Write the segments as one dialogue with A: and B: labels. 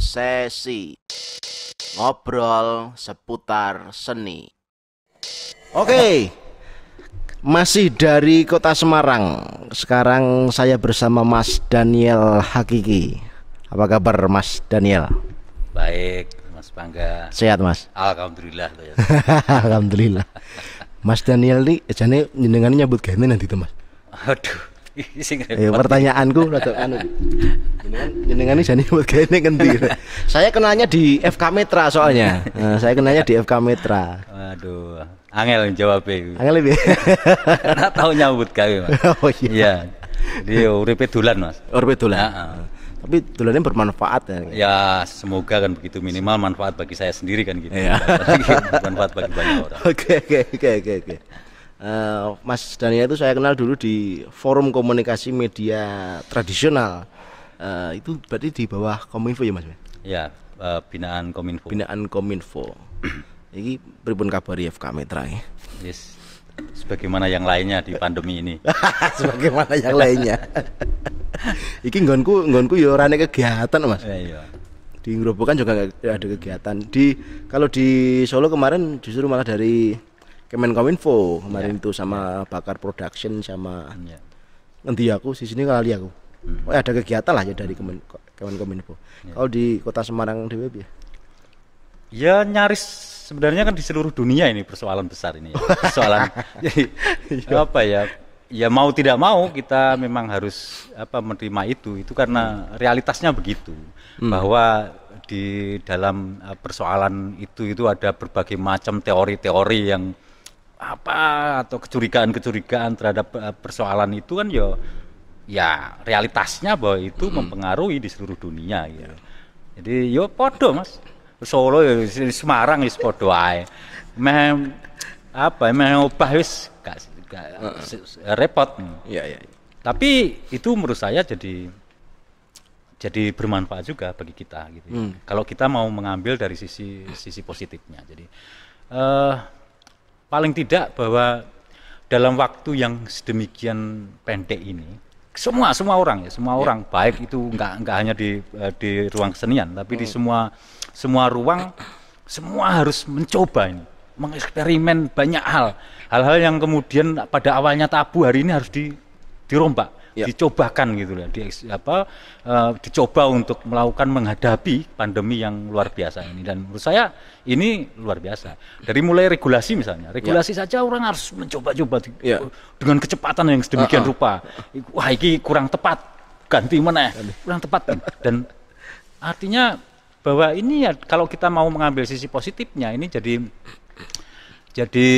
A: sesi ngobrol seputar seni. Oke, okay. masih dari kota Semarang. Sekarang saya bersama Mas Daniel Hakiki. Apa kabar Mas Daniel?
B: Baik, Mas Bangga. Sehat Mas. Alhamdulillah.
A: Alhamdulillah. Mas Daniel nih, jadi jenengan nyebut gini nanti tuh Mas. Aduh. Eh, pertanyaanku rada anu. Jenengan jenengan jane buat kene ngendi? Saya kenalnya di FK Metra soalnya. Nah, saya kenalnya di FK Metra
B: Waduh, angel jawabnya. Angel piye? Ora tau nyambut gawe, Mas.
A: Oh iya.
B: Iya. Di uripe dolan, Mas. Uripe dolan. Heeh.
A: Tapi dolannya bermanfaat ya.
B: Ya, semoga kan begitu minimal manfaat bagi saya sendiri kan gitu. Iya.
A: manfaat bagi banyak orang. Oke, oke, oke, oke. Uh, Mas Dania itu saya kenal dulu di forum komunikasi media tradisional. Uh, itu berarti di bawah Kominfo ya Mas? Ya, uh, binaan Kominfo. Binaan Kominfo. Ini pripun kabar FK Metra ya? Yes. Sebagaimana yang lainnya di pandemi ini. Sebagaimana yang lainnya. Iki nggonku nggonku ya orangnya kegiatan Mas. Eh, iya. Di Grobogan juga ada kegiatan. Di kalau di Solo kemarin justru malah dari Kemenkominfo kemarin yeah. itu sama Bakar Production sama yeah. nanti aku di sini kali aku. Hmm. oh Oh, ada kegiatan lah ya dari hmm. Kemen Kemenkominfo. Yeah. Kalau di Kota Semarang di Web ya? Ya nyaris
B: sebenarnya kan di seluruh dunia ini persoalan besar ini. Ya. Persoalan ya. jadi apa ya? Ya mau tidak mau kita memang harus apa menerima itu. Itu karena hmm. realitasnya begitu hmm. bahwa di dalam eh, persoalan itu itu ada berbagai macam teori-teori yang apa atau kecurigaan-kecurigaan terhadap eh, persoalan itu kan ya ya realitasnya bahwa itu hmm. mempengaruhi di seluruh dunia gitu. Jadi yo ya podo Mas. Solo ya Semarang wis ya, podo ae. Meh apa meh obah wis gak, gak uh. repot. Iya, iya iya. Tapi itu menurut saya jadi jadi bermanfaat juga bagi kita gitu. Hmm. Kalau kita mau mengambil dari sisi sisi positifnya. Jadi uh, paling tidak bahwa dalam waktu yang sedemikian pendek ini semua semua orang ya semua ya. orang baik itu nggak nggak hanya di eh, di ruang kesenian tapi hmm. di semua semua ruang semua harus mencoba ini mengeksperimen banyak hal hal-hal yang kemudian pada awalnya tabu hari ini harus di dirombak ya. dicobakan gitu ya, di, apa uh, dicoba untuk melakukan menghadapi pandemi yang luar biasa ini dan menurut saya ini luar biasa. Dari mulai regulasi misalnya, regulasi ya. saja orang harus mencoba-coba ya. dengan kecepatan yang sedemikian uh -uh. rupa. Wah, ini kurang tepat. Ganti mana? Kurang tepat. Dan artinya bahwa ini ya kalau kita mau mengambil sisi positifnya ini jadi jadi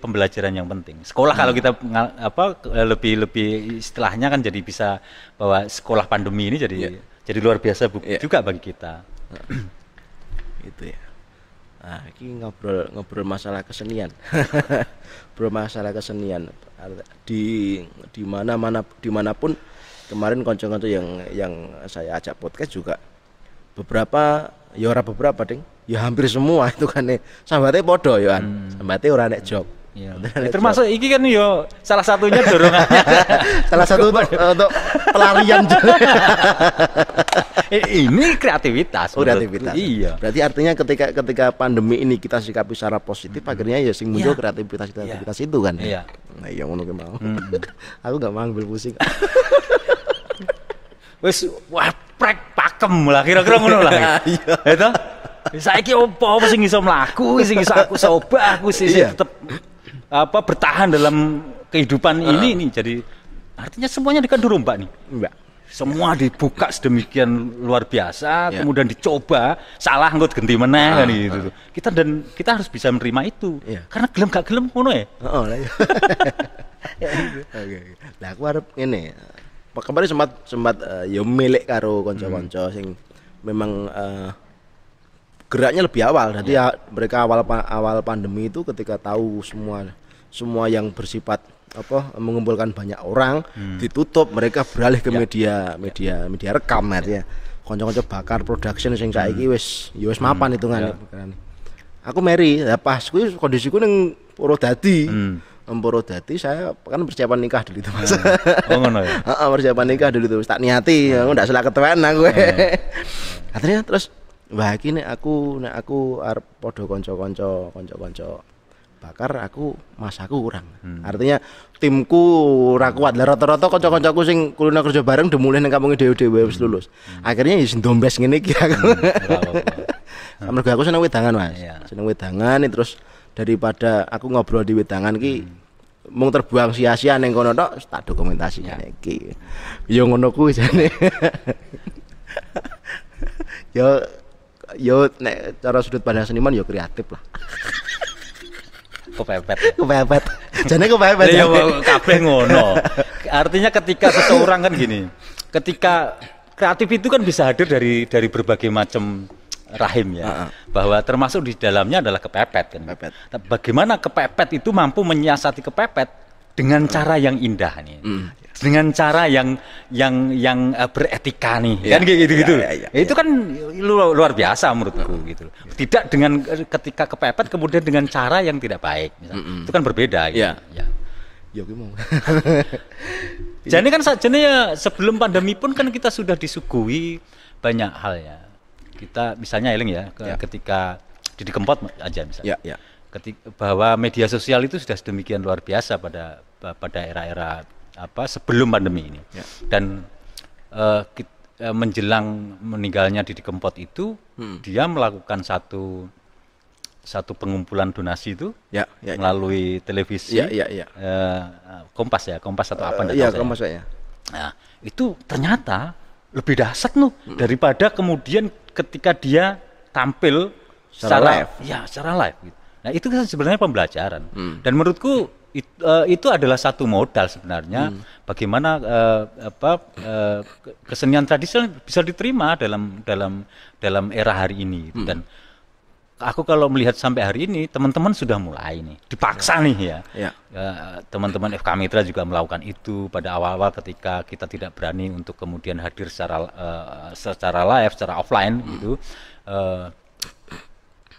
B: pembelajaran yang penting. Sekolah kalau hmm. kita apa lebih lebih istilahnya kan jadi bisa bahwa sekolah pandemi ini jadi yeah. jadi luar biasa yeah. juga bagi kita. Nah, Itu ya.
A: Nah, ini ngobrol ngobrol masalah kesenian. ngobrol masalah kesenian di di mana mana dimanapun kemarin konco-konco yang yang saya ajak podcast juga beberapa ya ora beberapa ding ya hampir semua itu kan nih sambatnya podo ya kan hmm. sambatnya orang nek job iya. Ya. ya termasuk
B: iki kan yo salah satunya dorongannya salah satu untuk,
A: untuk pelarian eh, ini kreativitas oh, kreativitas iya berarti artinya ketika ketika pandemi ini kita sikapi secara positif hmm. akhirnya ya sing muncul ya. kreativitas iya. kreativitas ya. itu kan iya nah iya ngono mau hmm. aku gak mau ambil pusing wes wah
B: prek pakem lah kira-kira ngono lah iya itu ya Saiki opo apa sing iso mlaku, sing iso aku coba, aku sih iya. tetep apa bertahan dalam kehidupan uh. ini nih. Jadi artinya semuanya dikandung rombak nih. Mbak. Semua dibuka sedemikian luar biasa, yeah. kemudian dicoba, salah nggak ganti meneh uh, kan gitu. Kita dan
A: kita harus bisa menerima itu. Yeah. Karena gelem gak gelem ngono ya. Heeh. Iya. Oke. Lah aku harap ini Kemarin sempat sempat uh, eh, yo ya milik karo konco-konco hmm. sing memang uh, geraknya lebih awal. Nanti yeah. ya, mereka awal awal pandemi itu ketika tahu semua semua yang bersifat apa mengumpulkan banyak orang hmm. ditutup, mereka beralih ke yeah. media media yeah. media rekam yeah. artinya. Konco-konco bakar production sing saiki hmm. wis ya wis mapan hmm. hitungane. Yeah. Kan. Aku meri, ya pas kuwi kondisiku ning Purwodadi. Hmm. dadi saya kan persiapan nikah dulu itu mas. Hmm. Oh ngono ya. persiapan nikah dulu itu tak niati, hmm. aku ndak salah ketuaan aku. Akhirnya terus Wah iki aku nek aku arep padha konco-konco konco-konco bakar aku aku kurang. Hmm. Artinya timku ora kuat. Lah rata-rata kanca-kancaku sing kulina kerja bareng demulih ning kampunge dhewe-dhewe wis hmm. lulus. Hmm. Akhirnya ya dombes ngene iki aku. Hmm. hmm. aku seneng wedangan, Mas. Yeah. Seneng wedangan terus daripada aku ngobrol di wedangan ki hmm. mung terbuang sia-sia neng kono tok tak dokumentasi yeah. iki. Ya ngono kuwi jane. Yo yo nek cara sudut pandang seniman yo kreatif lah
B: kepepet
A: kepepet jadi kepepet ya kabeh ngono
B: artinya ketika seseorang kan gini ketika kreatif itu kan bisa hadir dari dari berbagai macam rahim ya uh -uh. bahwa termasuk di dalamnya adalah kepepet kan kepepet. Nah, bagaimana kepepet itu mampu menyiasati kepepet dengan cara yang indah nih. Mm dengan cara yang yang yang eh, beretika nih ya, kan gitu gitu ya, ya, ya, itu kan luar, luar biasa menurutku ya, gitu tidak dengan eh, ketika kepepet kemudian dengan cara yang tidak baik Mm -mm. itu kan berbeda gitu. Iya. Iya. ya ya ya jadi kan ya sebelum pandemi pun kan kita sudah disuguhi banyak hal ya kita misalnya eling ya, ke, ya. ketika di Kempot aja misalnya ya, ya. Ketika, bahwa media sosial itu sudah sedemikian luar biasa pada pada era-era apa sebelum pandemi ini ya. dan uh, eh, kita, eh, menjelang meninggalnya Didi Kempot itu hmm. dia melakukan satu satu pengumpulan donasi itu ya, ya, ya. melalui ya. televisi ya, ya, ya. Uh, Kompas ya Kompas atau uh, apa ya, Kompas saya. ya. Nah, itu ternyata lebih dahsyat loh hmm. daripada kemudian ketika dia tampil secara, secara live ya secara live gitu. nah itu kan sebenarnya pembelajaran hmm. dan menurutku It, uh, itu adalah satu modal sebenarnya hmm. bagaimana uh, apa uh, kesenian tradisional bisa diterima dalam dalam dalam era hari ini gitu. hmm. dan aku kalau melihat sampai hari ini teman-teman sudah mulai nih dipaksa ya. nih ya, ya. ya teman-teman ya. uh, FK Mitra juga melakukan itu pada awal-awal ketika kita tidak berani untuk kemudian hadir secara uh, secara live secara offline hmm. gitu uh,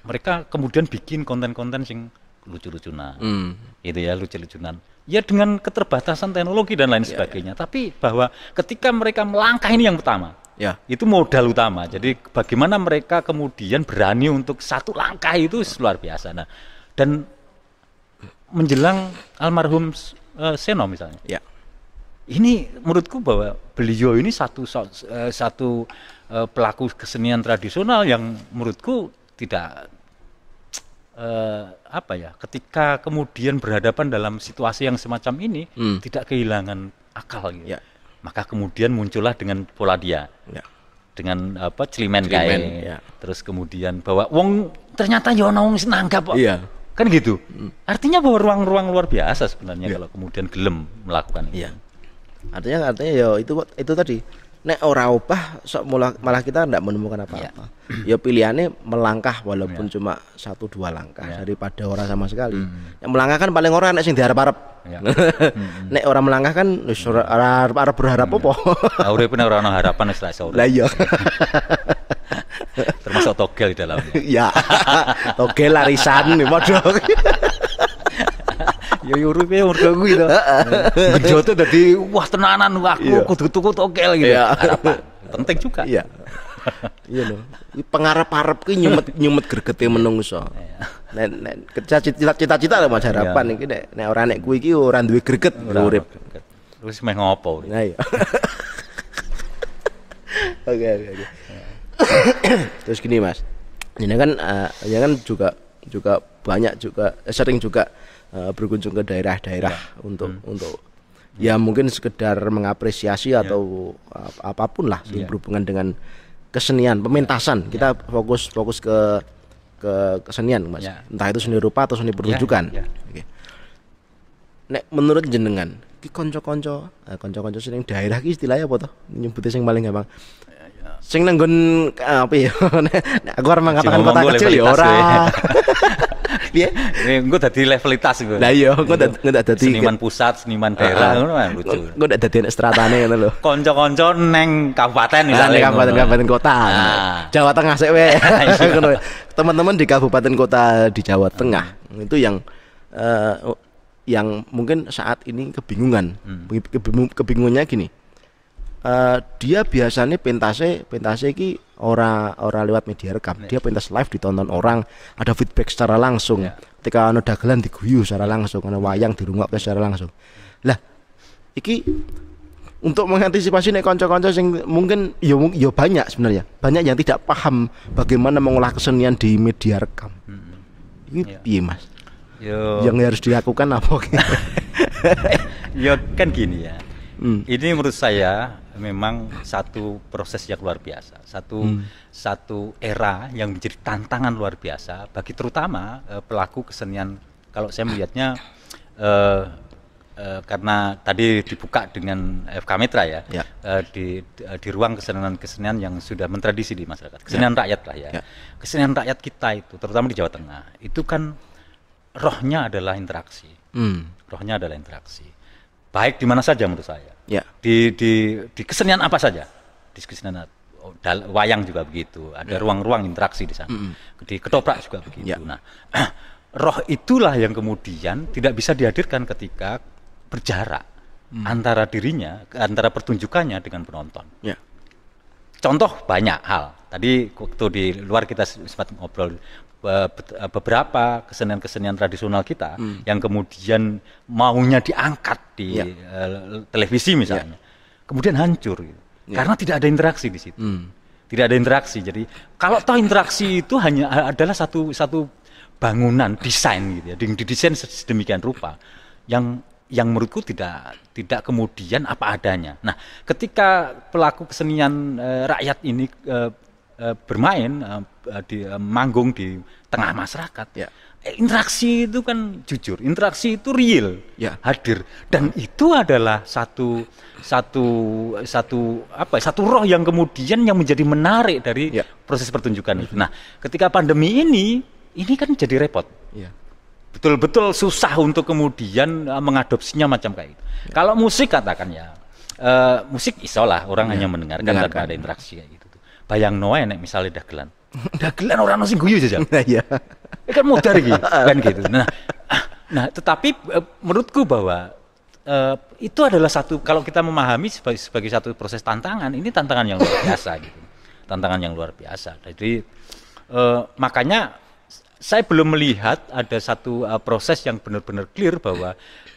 B: mereka kemudian bikin konten-konten sing lucu-lucunan hmm. itu ya lucu-lucunan ya dengan keterbatasan teknologi dan lain ya, ya. sebagainya ya. tapi bahwa ketika mereka melangkah ini yang utama ya. itu modal utama jadi bagaimana mereka kemudian berani untuk satu langkah itu ya. luar biasa nah dan menjelang almarhum uh, Seno misalnya ya. ini menurutku bahwa beliau ini satu eh, satu uh, pelaku kesenian tradisional yang menurutku tidak eh, apa ya ketika kemudian berhadapan dalam situasi yang semacam ini hmm. tidak kehilangan akal gitu. Ya. Maka kemudian muncullah dengan pola dia. Ya. Dengan apa celimen kayak Ya. Terus kemudian bahwa wong ternyata yo ya wong senang kok. Iya.
A: Kan gitu. Hmm.
B: Artinya bahwa ruang-ruang luar biasa sebenarnya ya. kalau kemudian gelem melakukan Iya.
A: Artinya artinya ya itu itu tadi nek ora obah so mula, malah kita tidak menemukan apa-apa. Ya. ya pilihannya melangkah walaupun ya. cuma satu dua langkah ya. daripada orang sama sekali. Hmm. Yang melangkah kan paling orang nek sing diharap-harap. Ya. nek orang melangkah kan wis harap arep berharap hmm. apa. Urip
B: ora ono harapan wis Lah iya.
A: Termasuk togel di dalamnya. ya. togel larisan waduh.
B: Iya, iya, ya uripe mergo kuwi gitu. to. Heeh.
A: tuh nah, dadi wah tenanan aku yeah. kudu tuku tokel gitu. Yeah. Harapan. Penting juga. Iya. Iya lho. Pengarep-arep ki nyumet-nyumet gregete menungso. Iya. Nek nek cita-cita lho Mas harapan iki nek nek ora nek kuwi iki ora duwe greget urip. Terus meh ngopo? Nah iya. Oke oke oke. Terus gini Mas. Ini kan uh, ya kan juga juga banyak juga eh, sering juga uh, berkunjung ke daerah-daerah ya. untuk hmm. untuk ya mungkin sekedar mengapresiasi ya. atau ap apapun lah ya. berhubungan dengan kesenian, pementasan. Ya. Kita fokus fokus ke ke kesenian, Mas. Ya. Entah itu seni rupa atau seni ya, pertunjukan. Ya. Ya. Nek menurut jenengan, ki konco-konco, eh, konco-konco sini daerah ki istilahnya apa tuh Nyebutnya sing paling gampang sing nenggon eh, apa ya aku harus mengatakan kota kecil ya orang
B: Piye? Engko dadi levelitas iku. Lah iya, engko ndak iya. dadi seniman pusat, seniman daerah ah, ah. ngono
A: kan lucu. Engko ndak dadi stratane ngono lho.
B: Kanca-kanca neng kabupaten ah, misalnya kabupaten-kabupaten
A: kota. Jawa Tengah sik wae. Iya. Teman-teman di kabupaten kota di Jawa Tengah itu yang eh, yang mungkin saat ini kebingungan. Hmm. Kebingungannya gini uh, dia biasanya pentase pentase ki ora ora lewat media rekam dia pentas live ditonton orang ada feedback secara langsung yeah. ketika ada anu dagelan diguyu secara langsung karena wayang di rumah secara langsung lah iki untuk mengantisipasi nih konco-konco yang mungkin yo ya yo ya banyak sebenarnya banyak yang tidak paham bagaimana mengolah kesenian di media rekam
B: hmm. ini ya. mas Yo. yang
A: harus dilakukan apa
B: yo kan gini ya hmm. ini menurut saya memang satu proses yang luar biasa, satu hmm. satu era yang menjadi tantangan luar biasa bagi terutama uh, pelaku kesenian. Kalau saya melihatnya uh, uh, karena tadi dibuka dengan FK Mitra ya, ya. Uh, di di di ruang kesenian-kesenian yang sudah mentradisi di masyarakat, ya. kesenian ya. rakyat lah ya. ya, kesenian rakyat kita itu, terutama di Jawa Tengah, itu kan rohnya adalah interaksi, hmm. rohnya adalah interaksi, baik di mana saja menurut saya Ya. Di di di kesenian apa saja? Di kesenian oh, wayang juga begitu. Ada ya. ruang-ruang interaksi di sana. Mm -hmm. Di ketoprak juga begitu. Ya. Nah, roh itulah yang kemudian tidak bisa dihadirkan ketika berjarak hmm. antara dirinya, antara pertunjukannya dengan penonton. Ya. Contoh banyak hal. Tadi waktu di luar kita sempat ngobrol Eh, eh, beberapa kesenian-kesenian tradisional kita hmm. yang kemudian maunya diangkat di ya. Eh, televisi misalnya, ya. kemudian hancur gitu. ya. karena tidak ada interaksi di situ, hmm. tidak ada interaksi. Jadi kalau tahu interaksi itu hanya adalah satu satu bangunan desain gitu ya, didesain sedemikian rupa yang yang menurutku tidak tidak kemudian apa adanya. Nah, ketika pelaku kesenian e, rakyat ini e, Eh, bermain uh, di uh, manggung di tengah masyarakat ya interaksi itu kan jujur interaksi itu real ya hadir dan oh. itu adalah satu satu satu apa ya, satu roh yang kemudian yang menjadi menarik dari yeah. proses pertunjukan itu mhm. nah ketika pandemi ini ini kan jadi repot ya. betul-betul susah untuk kemudian mengadopsinya macam kayak itu. Ya. Kalau musik katakan ya, uh, musik isolah orang ya. hanya mendengarkan tanpa ada interaksi gitu bayang noa enek misalnya dagelan dagelan orang nasi guyu saja nah, iya kan mudah gitu kan gitu nah nah tetapi eh, menurutku bahwa uh, itu adalah satu kalau kita memahami sebagai, sebagai satu proses tantangan ini tantangan yang luar biasa gitu tantangan yang luar biasa jadi uh, makanya saya belum melihat ada satu uh, proses yang benar-benar clear bahwa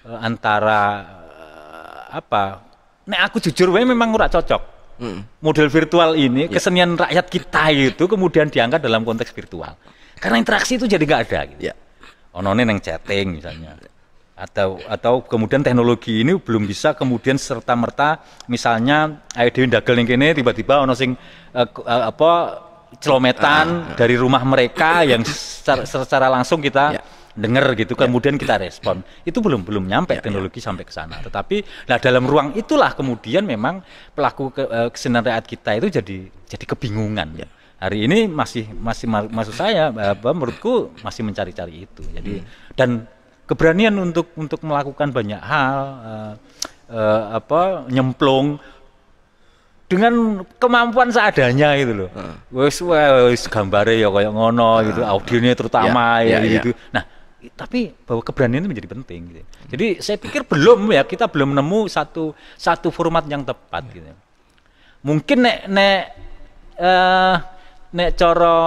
B: uh, antara uh, apa nek aku jujur we memang ora cocok Mm. model virtual ini yeah. kesenian rakyat kita itu kemudian diangkat dalam konteks virtual karena interaksi itu jadi nggak ada gitu. Yeah. Onone yang chatting misalnya atau atau kemudian teknologi ini belum bisa kemudian serta merta misalnya ayo dewi dagel yang kini tiba-tiba ono sing uh, uh, apa celometan uh, uh. dari rumah mereka yang secara, secara langsung kita yeah dengar gitu ya. kemudian kita respon ya. itu belum belum nyampe ya, teknologi sampai ke sana tetapi nah dalam ruang itulah kemudian memang pelaku ke, uh, e, kesenariat kita itu jadi jadi kebingungan ya hari ini masih masih maksud saya apa menurutku masih mencari-cari itu jadi hmm. dan keberanian untuk untuk melakukan banyak hal uh, uh, apa nyemplung dengan kemampuan seadanya gitu loh. Hmm. Wes Uh. ya kayak ngono uh. gitu, ah. audionya terutama ya gitu. Nah, tapi bahwa keberanian itu menjadi penting gitu. Ya. Jadi saya pikir belum ya kita belum nemu satu satu format yang tepat iya. gitu. Ya. Mungkin nek nek uh, nek coro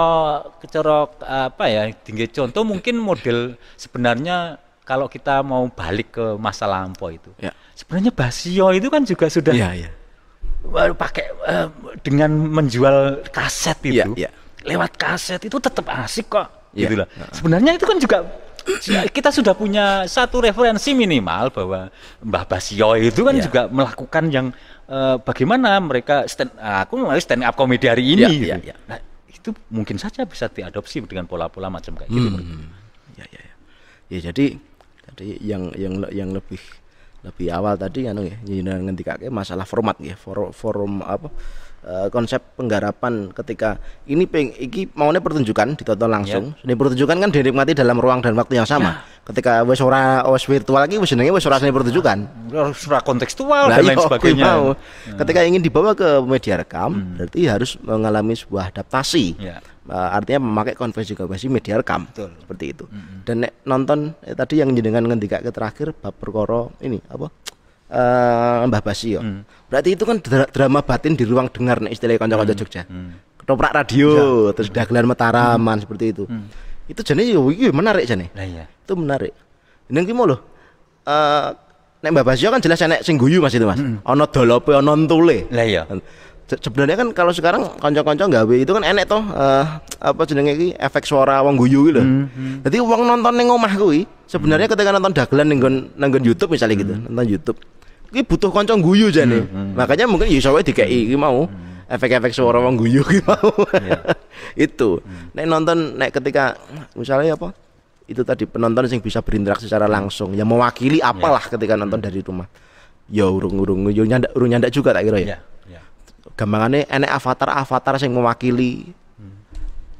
B: coro apa ya tinggi contoh mungkin model sebenarnya kalau kita mau balik ke masa lampau itu. Ya. Sebenarnya Basio itu kan juga sudah ya, ya. pakai uh, dengan menjual kaset iya, itu. Ya, ya. Lewat kaset itu tetap asik kok. Ya, gitu lah Ya. Sebenarnya itu kan juga kita sudah punya satu referensi minimal bahwa Mbah Basio itu kan yeah. juga melakukan yang uh, bagaimana mereka stand ah, aku melalui stand up komedi hari iya, ini. Yeah, gitu. yeah, yeah. Nah, itu mungkin saja bisa diadopsi dengan pola-pola macam kayak gitu.
A: Ya, ya, ya. ya jadi jadi yang yang yang lebih lebih awal tadi anu ya ya masalah format ya for, forum apa Eh, konsep penggarapan ketika ini peng, iki maunya pertunjukan ditonton langsung. yeah. Seni pertunjukan kan dinikmati dalam ruang dan waktu yang sama. yeah. Ketika wes ora wes virtual lagi wes jenenge wes ora seni pertunjukan. Harus ora kontekstual nah, dan lain iya, sebagainya. Mau. Hmm. Ketika ingin dibawa ke media rekam, hmm. berarti harus mengalami sebuah adaptasi. yeah. Ya. artinya memakai konvensi-konvensi media rekam. Betul. Seperti itu. Hmm. Dan nek, nonton eh, tadi yang jenengan ngendika ke terakhir bab perkoro ini apa? uh, Mbah Basio. Hmm. Berarti itu kan dra drama batin di ruang dengar nih istilah kanca-kanca hmm. Jogja. Hmm. Ketoprak radio, ya. terus hmm. dagelan metaraman hmm. seperti itu. Hmm. Itu jane yo menarik jane. Nah, iya. Itu menarik. Ning ki mau loh eh, nek Mbah Basio kan jelas enek sing guyu Mas itu Mas. Hmm. Ana dolope, ana entule. Lah iya. Sebenarnya kan kalau sekarang kanca-kanca gawe itu kan enek toh uh, apa jenenge iki efek suara wong guyu iki lho. Hmm, hmm. Dadi wong nonton ning omah kuwi sebenarnya hmm. ketika nonton dagelan ning nggon YouTube misalnya gitu, hmm. gitu, nonton YouTube ini butuh kanca guyu jadi Hmm, hmm. Makanya mungkin ya di KI iki mau. Hmm. Efek-efek suara wong guyu ki mau. Yeah. itu. Hmm. Nek nonton nek ketika misalnya apa? Itu tadi penonton yang bisa berinteraksi secara langsung, yang mewakili iya. apalah yeah. ketika nonton hmm. dari rumah. Ya urung-urung yo ya nyandak urung nyandak juga tak kira ya. Yeah. Yeah. Gampangannya enek avatar-avatar yang mewakili hmm.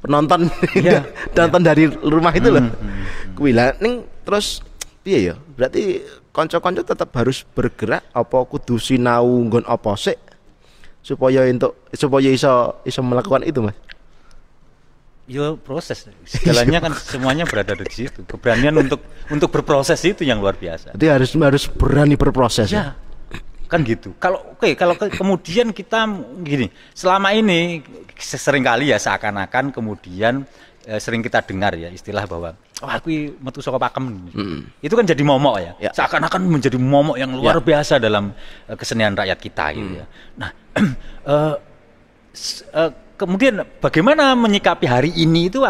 A: penonton yeah, iya. nonton yeah. dari rumah itu loh. Mm, hmm. mm. terus iya ya? Berarti Konco-konco tetap harus bergerak apa kudu sinau nggon apa sik supaya untuk supaya iso iso melakukan itu mas
B: yo proses segalanya kan semuanya berada di situ keberanian untuk untuk berproses itu yang luar biasa
A: jadi harus harus berani berproses ya, ya?
B: kan gitu kalau oke okay, kalau ke, kemudian kita gini selama ini kali ya seakan-akan kemudian eh, sering kita dengar ya istilah bahwa wah oh, aku metu saka pakem. Mm. Itu kan jadi momok ya. ya. Seakan-akan menjadi momok yang luar ya. biasa dalam eh, kesenian rakyat kita gitu mm. ya. Nah, uh, uh, kemudian bagaimana menyikapi hari ini itu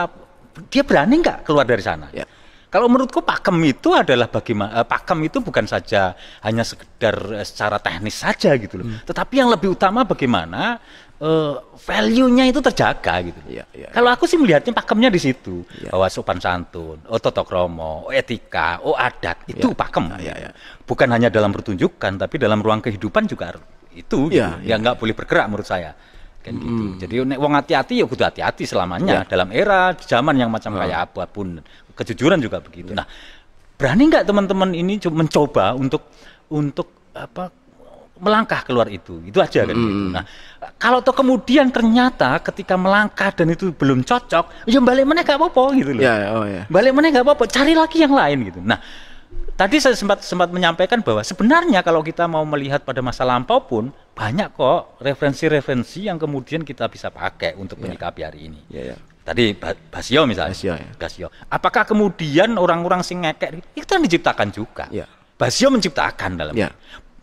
B: dia berani nggak keluar dari sana? Ya. Kalau menurutku pakem itu adalah bagaimana uh, pakem itu bukan saja hanya sekedar secara teknis saja gitu loh. Hmm. Tetapi yang lebih utama bagaimana uh, value-nya itu terjaga gitu. Ya, ya, Kalau aku sih melihatnya pakemnya di situ ya. bahwa sopan santun, oh, oh etika, oh adat iya. itu pakem. Ya, ya, ya. Bukan hanya dalam pertunjukan tapi dalam ruang kehidupan juga itu gitu. Iya, ya, gitu. ya, ya nggak boleh bergerak menurut saya kan hmm. gitu. Jadi nek wong hati-hati ya kudu hati-hati selamanya ya. dalam era zaman yang macam hmm. kayak apapun kejujuran juga begitu. Ya. Nah, berani nggak teman-teman ini mencoba untuk untuk apa melangkah keluar itu itu aja kan mm. gitu. nah kalau toh kemudian ternyata ketika melangkah dan itu belum cocok ya balik mana gak apa-apa gitu loh yeah, oh, yeah. balik mana gak apa-apa cari lagi yang lain gitu nah tadi saya sempat sempat menyampaikan bahwa sebenarnya kalau kita mau melihat pada masa lampau pun banyak kok referensi-referensi yang kemudian kita bisa pakai untuk ya. menyikapi hari ini yeah, yeah tadi Basio misalnya Basio, ya. Basio. apakah kemudian orang-orang sing ngekek itu kan diciptakan juga ya. Basio menciptakan dalam ya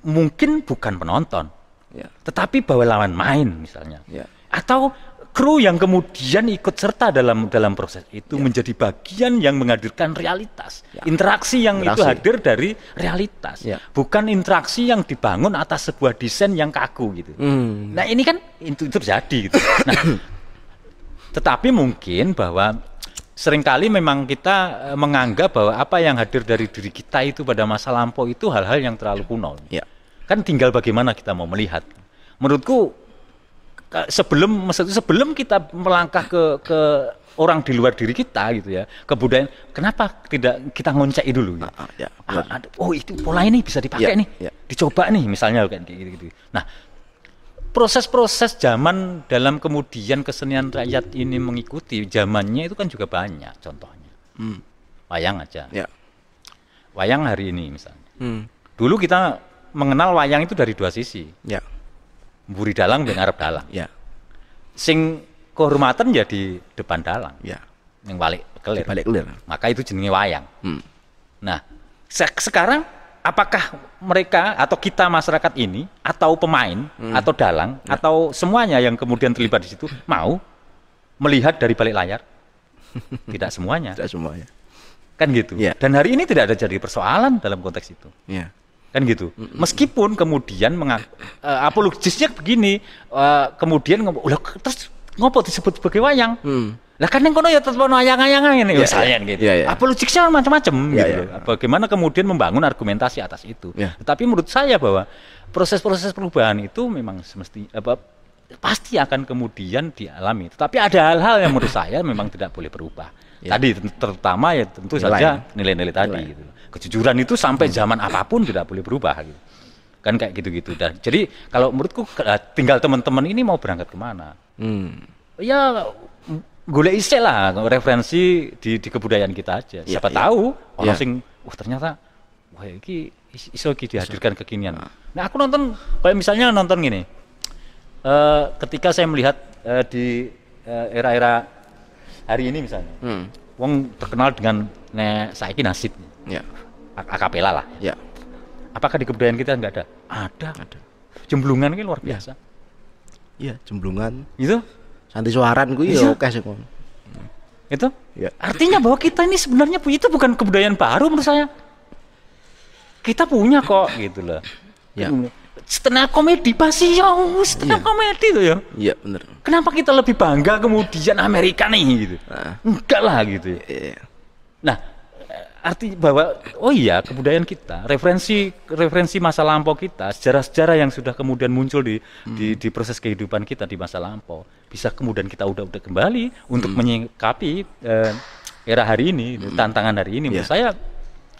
B: mungkin bukan penonton, ya. tetapi bahwa lawan main misalnya, ya. atau kru yang kemudian ikut serta dalam dalam proses itu ya. menjadi bagian yang menghadirkan realitas ya. interaksi yang interaksi. itu hadir dari realitas ya. bukan interaksi yang dibangun atas sebuah desain yang kaku gitu hmm. nah ini kan itu itu terjadi gitu. nah, tetapi mungkin bahwa seringkali memang kita eh, menganggap bahwa apa yang hadir dari diri kita itu pada masa lampau itu hal-hal yang terlalu kuno. Ya. Kan tinggal bagaimana kita mau melihat. Menurutku sebelum sebelum kita melangkah ke ke orang di luar diri kita gitu ya kebudayaan kenapa tidak kita ngonceki dulu ya? ah, ya, ah, oh itu pola ini bisa dipakai ya, nih ya. dicoba nih misalnya gitu, gitu nah proses-proses zaman dalam kemudian kesenian rakyat ini mengikuti zamannya itu kan juga banyak contohnya. Hmm. Wayang aja. Ya. Wayang hari ini misalnya. Hmm. Dulu kita mengenal wayang itu dari dua sisi. Ya. Buri dalang dan Arab dalang. Ya. Sing kehormatan ya di depan dalang. Ya. Yang balik kelir. Balik kelir. Maka itu jenenge wayang. Hmm. Nah, se sekarang apakah mereka atau kita masyarakat ini atau pemain hmm. atau dalang hmm. atau semuanya yang kemudian terlibat di situ mau melihat dari balik layar? Tidak semuanya. Tidak semuanya. Kan gitu. Yeah. Dan hari ini tidak ada jadi persoalan dalam konteks itu. Ya. Kan gitu. Mm -mm. Meskipun kemudian mengaku, uh, eh, apologisnya begini, uh, kemudian ngomong, terus ngopo disebut sebagai wayang. Hmm lah kadang kono ya tetep ayang-ayangan ngene misalnya ya, ya. gitu. Yeah, yeah. Apa logiknya macam-macam yeah, gitu. Yeah. Bagaimana kemudian membangun argumentasi atas itu. Yeah. Tetapi menurut saya bahwa proses-proses perubahan itu memang semesti apa pasti akan kemudian dialami. Tetapi ada hal-hal yang menurut saya memang tidak boleh berubah. Yeah. Tadi terutama ya tentu nilai. saja nilai-nilai tadi nilai. gitu. Kejujuran itu sampai zaman apapun tidak boleh berubah gitu. Kan kayak gitu-gitu. Dan jadi kalau menurutku eh, tinggal teman-teman ini mau berangkat kemana. Hmm. Ya Gula isek lah referensi di, di kebudayaan kita aja. Iya, Siapa yeah. tahu orang yeah. sing wah ternyata wah ini iso dihadirkan kekinian. Ah. Nah, aku nonton kayak misalnya nonton gini. Uh, ketika saya melihat uh, di uh, era-era hari ini misalnya. Hmm. Wong terkenal dengan ne saiki nasib. Ya. Yeah. Akapela lah. Ya. Apakah di kebudayaan kita nggak ada? Ada. Ada.
A: Jemblungan ini luar iya. biasa. Iya, yeah. jemblungan. Itu Santi Suaran gue ya oke iya. sih itu ya.
B: artinya bahwa kita ini sebenarnya punya itu bukan kebudayaan baru menurut saya kita punya kok gitu loh ya. setengah komedi pasti ya setengah ya. komedi tuh ya iya benar kenapa kita lebih bangga kemudian Amerika nih gitu nah. enggak lah gitu ya. Iya. nah arti bahwa oh iya kebudayaan kita referensi referensi masa lampau kita sejarah-sejarah yang sudah kemudian muncul di, hmm. di di proses kehidupan kita di masa lampau bisa kemudian kita udah udah kembali hmm. untuk menyikapi eh, era hari ini hmm. tantangan hari
A: ini yeah. saya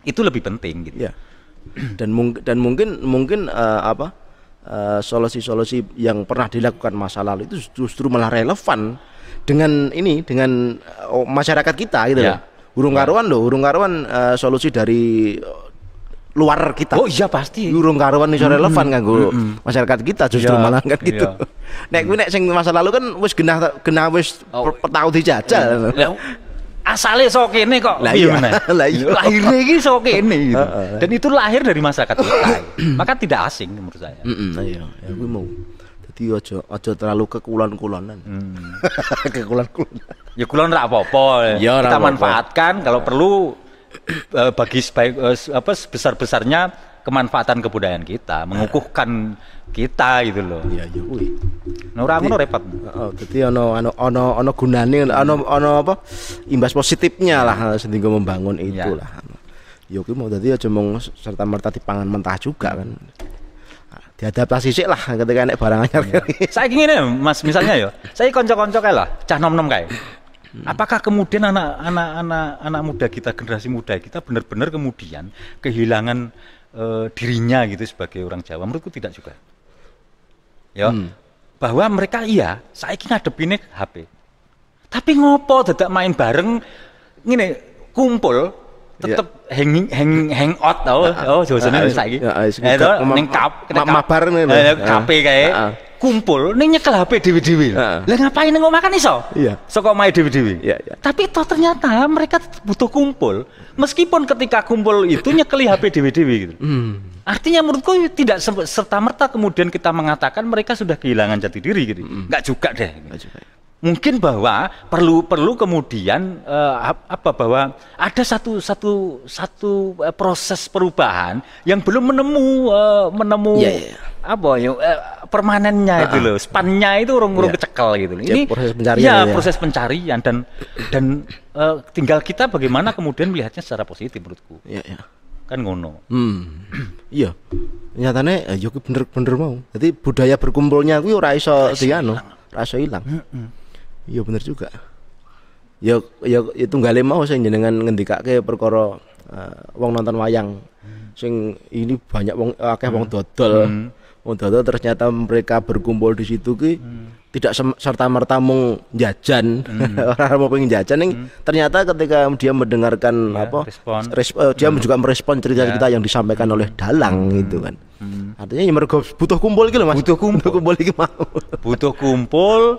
A: itu lebih penting gitu yeah. dan mungkin dan mungkin mungkin uh, apa eh, solusi-solusi uh, yang pernah dilakukan masa lalu itu justru malah relevan dengan ini dengan eh, oh, masyarakat kita gitu yeah. loh Urung karuan loh, urung karuan uh, solusi dari eh, luar kita. Oh iya pasti. Urung karuan iso relevan mm -hmm. mm -hmm. masyarakat kita justru yeah. malah kan iya. gitu. Yeah. Nek gue mm. nek sing masa lalu kan wis genah genah wis oh. tau dijajal. Yeah. Iya.
B: Asale sok ini kok. Lah iya. iya. Lah iya. Lahirnya iki sok ini. gitu. Dan itu lahir dari masyarakat kita. Maka tidak asing menurut
A: saya. Mm -mm. Nah, iya. Ya, gue mau dadi ojo aja terlalu kekulon-kulonan. Hmm. kekulon-kulonan.
B: Ya kulon ra apa-apa. Ya, Kita rapopo. manfaatkan kalau perlu eh, bagi sebaik eh, apa sebesar-besarnya kemanfaatan kebudayaan kita, mengukuhkan kita gitu loh. Iya, iya orang Nah, ora ngono repot.
A: Heeh, dadi ono ono ono ono gunane, ono apa? imbas positifnya lah iya. sehingga membangun iya. itulah. Ya. Yo mau dadi aja mong serta merta dipangan mentah juga kan diadaptasi sih lah ketika naik barang anyar
B: saya ingin ya mas misalnya ya saya konco-konco kayak lah cah nom nom kayak apakah kemudian anak-anak anak anak muda kita generasi muda kita benar-benar kemudian kehilangan uh, dirinya gitu sebagai orang Jawa menurutku tidak juga ya hmm. bahwa mereka iya saya ingin ini HP tapi ngopo tidak main bareng ini kumpul tetep yeah. hanging hang hang out tau ah, ah. oh jawabannya ah, wis saiki ya to ning kap mabar ngene eh, kape kae kumpul ning nyekel HP dewe-dewe lah ngapain kok makan iso iya saka omahe dewe-dewe iya, iya. tapi toh ternyata mereka butuh kumpul meskipun ketika kumpul itu nyekeli HP dewe-dewe gitu hmm. Artinya menurutku tidak serta merta kemudian kita mengatakan mereka sudah kehilangan jati diri gitu. Enggak hmm. juga deh. juga mungkin bahwa perlu perlu kemudian uh, apa bahwa ada satu satu satu eh, proses perubahan yang belum menemu uh, menemu yeah, yeah. Iya. apa ya uh, permanennya uh itu loh spannya itu urung-urung yeah. kecekel gitu loh iya, ini ya, proses pencarian ya, ya proses pencarian dan dan uh, tinggal kita bagaimana kemudian melihatnya secara positif menurutku yeah, yeah. kan ngono
A: hmm. iya nyatanya ya bener-bener mau jadi budaya berkumpulnya gue ora iso diano rasa hilang mm -mm. Iya bener juga. Ya ya itu ya nggak mau sing jenengan ngendikake perkara uh, wong nonton wayang. Sing ini banyak wong akeh wong hmm. dodol. Hmm. Wong dodol ternyata mereka berkumpul di situ ki hmm. tidak serta merta mung jajan. Orang mau pengin jajan nih. ternyata ketika dia mendengarkan ya, apa respon. Resp uh, dia juga merespon cerita iya. kita ya. yang disampaikan oleh dalang hmm. gitu kan. Hmm. Artinya ya butuh kumpul gitu Mas. Butuh kumpul. Butuh kumpul Butuh kumpul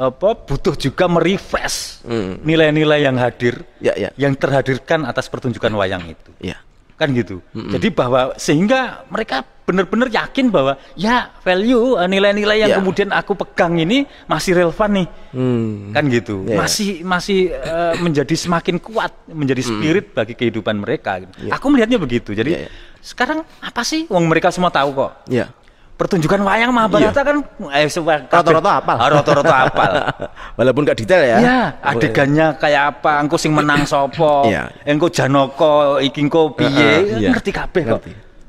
B: apa butuh juga merefresh hmm. nilai-nilai hmm. yang hadir ya, ya. yang terhadirkan atas pertunjukan wayang itu ya. kan gitu -hmm. jadi bahwa sehingga mereka benar-benar yakin bahwa ya value eh, nilai-nilai yang ya. kemudian aku pegang ini masih relevan nih hmm. kan gitu ya. ya. masih masih uh, menjadi semakin kuat menjadi hmm. spirit hmm. bagi kehidupan mereka ya. aku melihatnya begitu jadi ya, ya. sekarang apa sih uang mereka semua tahu kok ya pertunjukan wayang Mahabharata iya. kan eh semua rata-rata apal. Ah, rata-rata apal. Walaupun gak detail ya. Iya, adegannya kayak apa, engko sing menang sapa, iya. engko Janaka iki engko piye, uh, iya. Kan ngerti kabeh kok.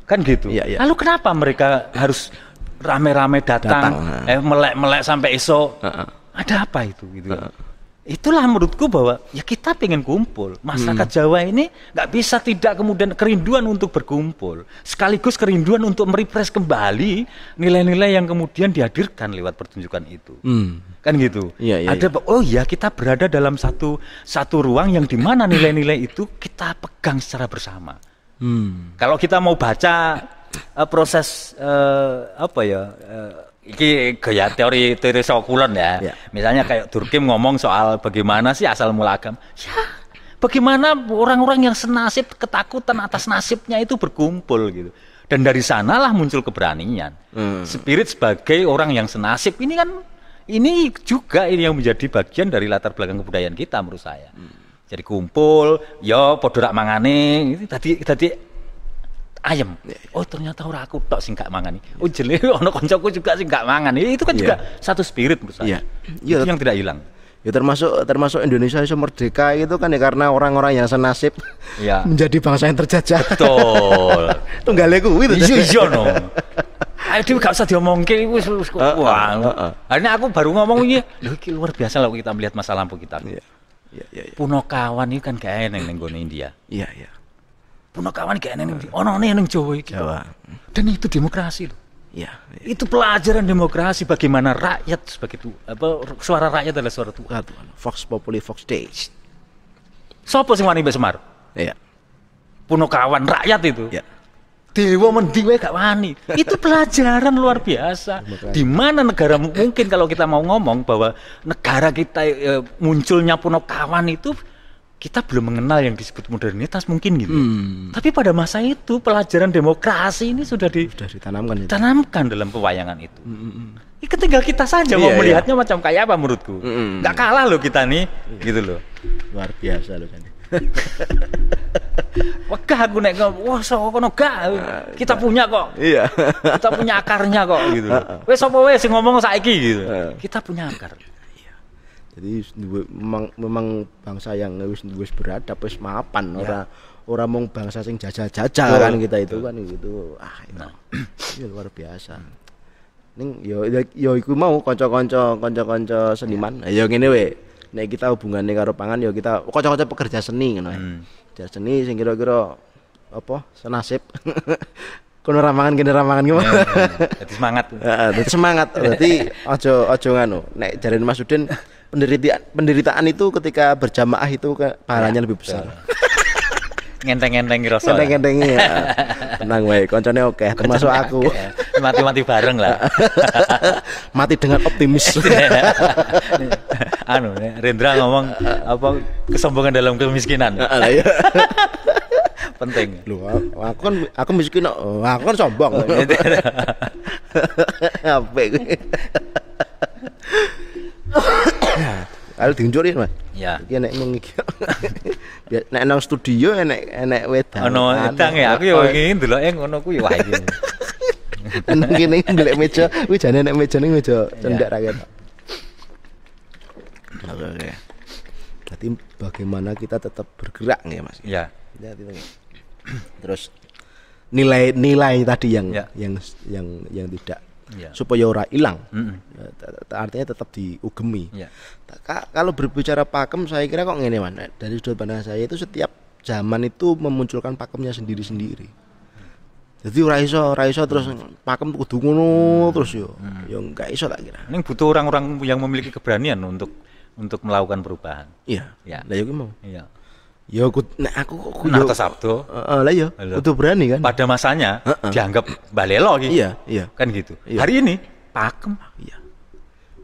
B: Kan gitu. Iya, iya. Lalu kenapa mereka harus rame-rame datang, datang eh melek-melek sampai esok? Uh, uh. Ada apa itu gitu. Uh, uh itulah menurutku bahwa ya kita pengen kumpul masyarakat hmm. Jawa ini nggak bisa tidak kemudian kerinduan untuk berkumpul sekaligus kerinduan untuk merepres kembali nilai-nilai yang kemudian dihadirkan lewat pertunjukan itu hmm. kan gitu ya, ya, ada ya. oh ya kita berada dalam satu satu ruang yang dimana nilai-nilai itu kita pegang secara bersama hmm. kalau kita mau baca uh, proses uh, apa ya uh, iki gaya teori teori sokulon ya. ya. Misalnya kayak Durkheim ngomong soal bagaimana sih asal mula agama. Ya, bagaimana orang-orang yang senasib ketakutan atas nasibnya itu berkumpul gitu. Dan dari sanalah muncul keberanian. Hmm. Spirit sebagai orang yang senasib ini kan ini juga ini yang menjadi bagian dari latar belakang kebudayaan kita menurut saya. Hmm. Jadi kumpul, yo ya, podorak mangane, tadi tadi ayam. Oh ternyata orang aku tak sing gak mangan. Oh jeli, ono koncoku juga sing mangan nih. Ya, itu kan yeah. juga iya. satu spirit menurut saya. Yeah. Itu yeah. yang
A: tidak hilang. Ya termasuk termasuk Indonesia itu merdeka itu kan ya karena orang-orang yang senasib yeah. menjadi bangsa yang terjajah. Betul. Tunggal lego itu. Iya, iya iya no.
B: Ayo dia gak usah diomongin. wis wis wah. Akhirnya aku baru ngomong ini, lho ini luar biasa loh kita melihat masa lampu kita. Iya. Iya, iya, iya. kawan itu kan kayak neng ning India. Iya, iya punakawan kayak neng di ono nih neng cowok, iki. Jawa. Dan itu demokrasi loh. Ya, Itu pelajaran demokrasi bagaimana rakyat sebagai itu apa suara rakyat adalah suara Tuhan. Tuhan. Fox Populi Fox Day. siapa sih wanita Semar? Iya. Punokawan rakyat itu. Ya. Dewa mending gak wani. Itu pelajaran luar biasa. Di mana negara mungkin kalau kita mau ngomong bahwa negara kita e, munculnya punokawan itu kita belum mengenal yang disebut modernitas mungkin gitu. Ya. Hmm. Tapi pada masa itu pelajaran demokrasi ini sudah di sudah ditanamkan gitu. ditanamkan itu. dalam pewayangan itu. Hmm. Ya, ketinggal kita saja iya, mau iya. melihatnya iya. macam kayak apa menurutku. Hmm. hmm gak kalah loh kita nih iya. gitu loh. Luar biasa loh kan. Wah aku nek wah so kono gak. Ah, kita punya kok. Iya. kita punya akarnya kok
A: gitu. Wes apa wes sing ngomong saiki gitu. Ah. Kita punya akar jadi memang, memang bangsa yang wis wis beradab wis mapan ya. ora ora mung bangsa sing jajal-jajal kan kita itu kan gitu ah itu nah. Iya, luar biasa ning yo yo iku mau kanca-kanca kanca-kanca seniman ya ngene we nek kita nih karo pangan yo kita kanca-kanca pekerja seni ngono hmm. pekerja seni sing kira-kira apa senasib kono ramangan kene ramangan ki. Ya, ya, ya.
B: Dadi semangat. Heeh, semangat. Berarti
A: aja aja nganu. Nek jarene Mas Udin penderitaan penderitaan itu ketika berjamaah itu pahalanya ya, lebih besar.
B: Ngenteng-ngenteng kira ya? Ngenteng-ngenteng ya.
A: Tenang wae, koncone oke, okay. termasuk aku.
B: Mati-mati bareng
A: lah. Mati dengan optimis. Iya.
B: anu, Rendra ngomong apa kesombongan dalam kemiskinan. Ah, iya.
A: penting. Lu aku kan aku miskin, oh, aku kan sombong. Oh, iya. Apa harus diuncurin, ya, Mas. Ya. Iki enek ning iki. Nek nang studio enek enek wedan. Ono anu, wedang ya, aku yo ya ngene
B: ndeloke ngono kuwi wae.
A: Nang kan kene ndelok meja, kuwi jane nek meja ning meja ya. cendak ra ketok. Oke, oke. Jadi bagaimana kita tetap bergerak nih, Mas? Iya. Ya, gitu. Terus nilai-nilai tadi yang ya. yang yang yang tidak yeah. supaya ora hilang. Mm -hmm. Ya, artinya tetap diugemi. Yeah. Kalau berbicara pakem saya kira kok ngene man. Dari sudut pandang saya itu setiap zaman itu memunculkan pakemnya sendiri-sendiri. Jadi raiso, raiso terus mm. pakem kudu ngono mm. terus yo. Hmm. Yo enggak iso tak kira.
B: Ini butuh orang-orang yang memiliki keberanian untuk untuk melakukan perubahan. Iya. iya Lah yo mau. Iya.
A: Ya aku nek aku kok nah, yo,
B: Sabtu. Heeh, uh, lah ya. Kudu berani kan. Pada masanya uh, uh. dianggap balelo gitu. Iya,
A: iya. Kan gitu. Iya. Hari ini pakem iya.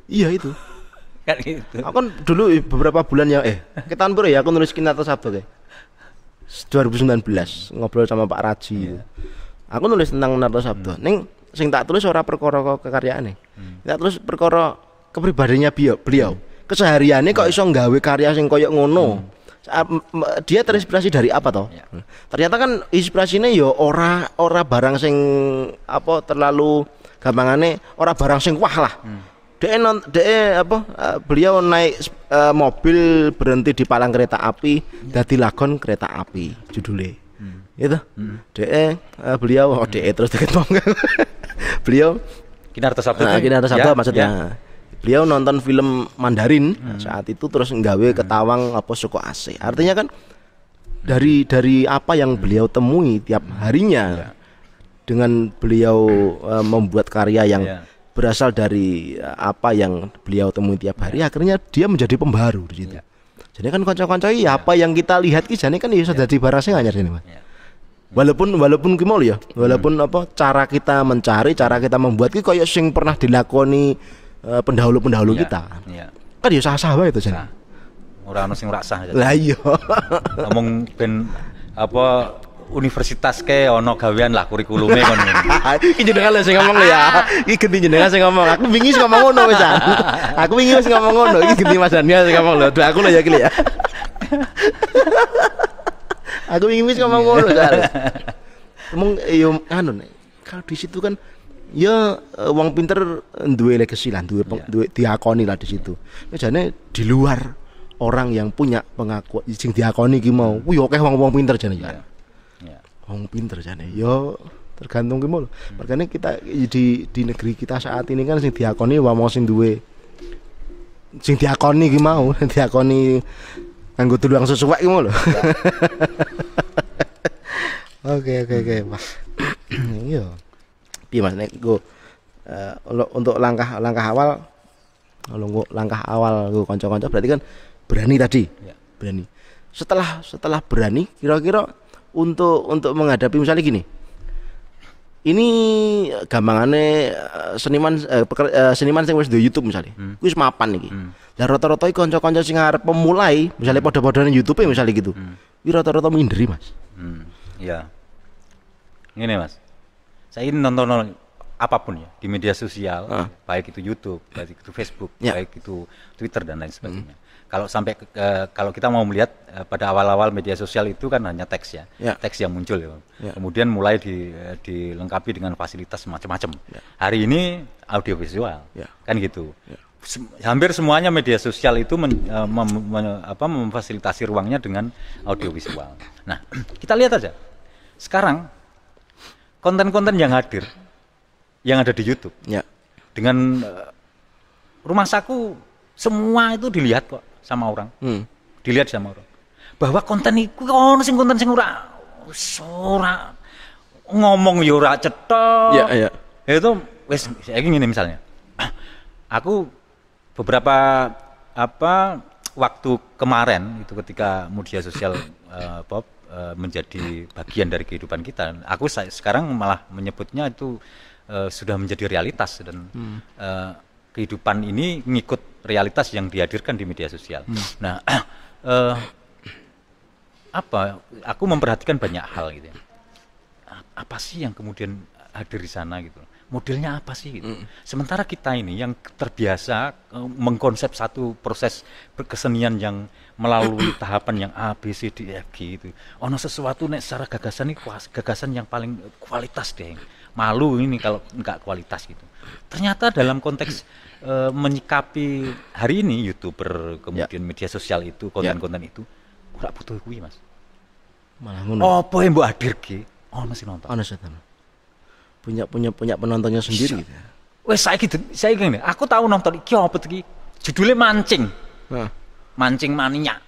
A: Iya itu. kan gitu. Aku kan dulu beberapa bulan yang eh ketahuan bro ya aku nulis atas Sabtu ke. 2019 ngobrol sama Pak Raji. Iya. Aku nulis tentang Narto Sabtu. Hmm. Ning sing tak tulis ora perkara kekaryaan Hmm. Tak tulis perkara kepribadiannya beliau. Hmm. Kesehariannya kok iya. iso nggawe karya sing koyok ngono. Hmm Ah, dia terinspirasi dari apa toh? Ya. Ternyata kan inspirasinya yo ya ora ora barang sing apa terlalu gampangane ora barang sing wah lah. Hmm. Dia non dia apa eh, beliau naik uh, mobil berhenti di palang kereta api ya. Hmm. dari lagon kereta api judulnya. Hmm. Itu. Hmm. Dia uh, beliau oh hmm. terus deket beliau kinar Sabdo. Nah, kan? kinar ya, maksudnya. Ya beliau nonton film Mandarin hmm. saat itu terus nggawe hmm. ketawang apa suku AC artinya kan dari dari apa yang hmm. beliau temui tiap hmm. harinya ya. dengan beliau uh, membuat karya yang ya. berasal dari eh, apa yang beliau temui tiap hari ya. akhirnya dia menjadi pembaru di situ jadi kan konco-konco ya apa yang kita lihat ki jane kan bisa sudah jadi barasnya anyar ini mas Walaupun walaupun ki ya, walaupun apa cara kita mencari, cara kita membuat ki koyo sing pernah dilakoni Eh, pendahulu-pendahulu ya. kita. Ya. Kan ya sah-sah wae to jan.
B: Ora ono sing ora sah. Lah iya. Ngomong ben apa universitas ke ono gawean lah kurikulume kon.
A: Iki jenengan lho sing ngomong ya. Iki genti jenengan sing ngomong. Aku wingi sing ngomong ngono wis. Aku wingi sing ngomong ngono. Iki genti Mas Daniel sing ngomong lho. aku lho ya iki ya. aku wingi sing ngomong ngono Emang yo anu nih. Kalau di situ kan ya uang eh, pinter eh, duwe legacy lah, duwe, yeah. Iya. diakoni lah di situ. Yeah. Jane di luar orang yang punya pengakuan sing diakoni gimau mau. Hmm. Wih akeh wong-wong pinter jane ya. Yeah. Iya. Wong pinter jane. Yo ya, tergantung gimau mau. Hmm. Makanya kita di di negeri kita saat ini kan sing diakoni wong sing dua sing diakoni gimau mau, diakoni nganggo tulang sesuai ki mau lho. Iya. Oke oke oke. Mas. Iya piye nek go uh, eh, untuk langkah langkah awal langkah awal go kanca-kanca berarti kan berani tadi. Ya. Berani. Setelah setelah berani kira-kira untuk untuk menghadapi misalnya gini. Ini gambangannya eh, seniman eh, peker, eh, seniman sing wis di YouTube misalnya. Hmm. Wis mapan iki. Hmm. Lah rata-rata kanca-kanca sing arep pemulai, misalnya hmm. pada padhane YouTube misalnya gitu. Hmm. Kuwi rata-rata Mas. Hmm. Ya. Ngene, Mas saya nonton, nonton
B: apapun ya di media sosial, uh. baik itu YouTube, baik itu Facebook, yeah. baik itu Twitter dan lain hmm. sebagainya. Mm. Kalau sampai ke, kalau kita mau melihat eh, pada awal-awal media sosial itu kan hanya teks ya, yeah. teks yang muncul ya. Yeah. Kemudian mulai di, eh, dilengkapi dengan fasilitas macam-macam. Yeah. Hari ini audiovisual, yeah. kan gitu. Yeah. Sem hampir semuanya media sosial itu men, eh, mem, men, apa, memfasilitasi ruangnya dengan audiovisual. Nah, kita lihat aja. Sekarang konten-konten yang hadir yang ada di YouTube. Ya. Dengan uh, rumah saku semua itu dilihat kok sama orang. Hmm. Dilihat sama orang. Bahwa konten itu oh, sing konten sing ora ora ngomong yo ya ora cetok. Ya, ya, ya. Itu wes saya ingin ini misalnya. Aku beberapa apa waktu kemarin itu ketika media sosial uh, pop Eh, menjadi bagian dari kehidupan kita. Aku sekarang malah menyebutnya itu uh, sudah menjadi realitas dan hmm. uh, kehidupan ini ngikut realitas yang dihadirkan di media sosial. Hmm. Nah, uh, apa? Aku memperhatikan banyak hal gitu. Ya. Apa sih yang kemudian hadir di sana gitu? modelnya apa sih? Gitu. Mm. Sementara kita ini yang terbiasa eh, mengkonsep satu proses kesenian yang melalui tahapan yang A, B, C, D, E, F, G itu. Ono sesuatu nek secara gagasan ini gagasan yang paling eh, kualitas deh. Malu ini kalau nggak kualitas gitu. Ternyata dalam konteks e, menyikapi hari ini
A: YouTuber
B: kemudian yeah. media sosial itu, ya. konten-konten itu nggak butuh kui, Mas. Malah
A: ngono. Apa yang mbok hadirke? Oh, masih nonton. Oh, nonton punya punya punya penontonnya
B: sendiri gitu ya. Wes saya gitu, saya gini, aku tahu nonton iki apa tuh Judulnya mancing. Mancing maninya.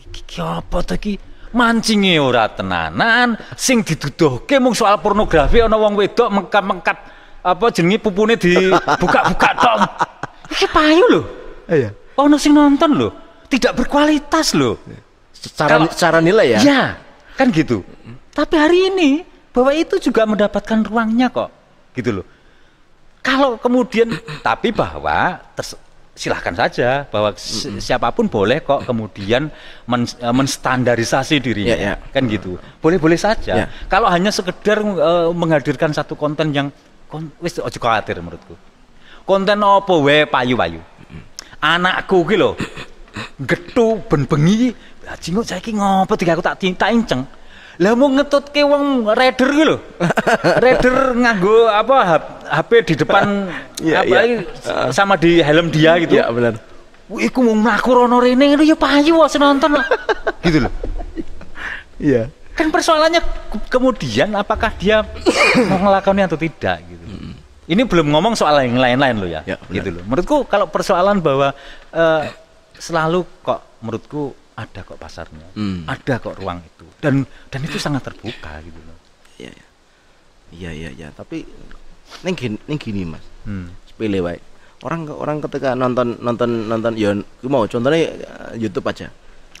B: Iki apa iki? mancingnya ora tenanan, sing dituduhke mung soal pornografi orang wong wedok mengkat-mengkat apa jengi pupune dibuka-buka tong. Iki payu loh, Iya. Ono sing nonton loh, Tidak berkualitas loh. Secara cara nilai ya. Iya. Kan gitu. Tapi hari ini bahwa itu juga mendapatkan ruangnya kok gitu loh kalau kemudian tapi bahwa ters, silahkan saja bahwa si, siapapun boleh kok kemudian men, e, menstandarisasi dirinya yeah, yeah. kan gitu boleh-boleh saja yeah. kalau hanya sekedar uh, menghadirkan satu konten yang kon, wis ojo khawatir menurutku konten apa we payu-payu anakku gitu loh getu ben bengi saiki ngopo tiga aku tak tak inceng lah mau ke wong rider gitu loh, rider nganggo apa HP di depan yeah, apa yeah. sama di helm dia iya, gitu. Iya yeah, benar. Iku mau ngaku rono rene itu ya payu senonton nonton. gitu loh. Iya. Yeah. Kan persoalannya kemudian apakah dia mau ngelakoni atau tidak gitu. Mm Ini belum ngomong soal yang lain-lain loh ya. yeah, ya, gitu loh. Menurutku kalau persoalan bahwa uh, selalu kok menurutku ada kok pasarnya, mm. ada kok ruang itu
A: dan dan itu sangat terbuka gitu loh iya iya iya iya ya. tapi ning gini, gini mas hmm. sepele wae orang orang ketika nonton nonton nonton ya mau contohnya eh, YouTube aja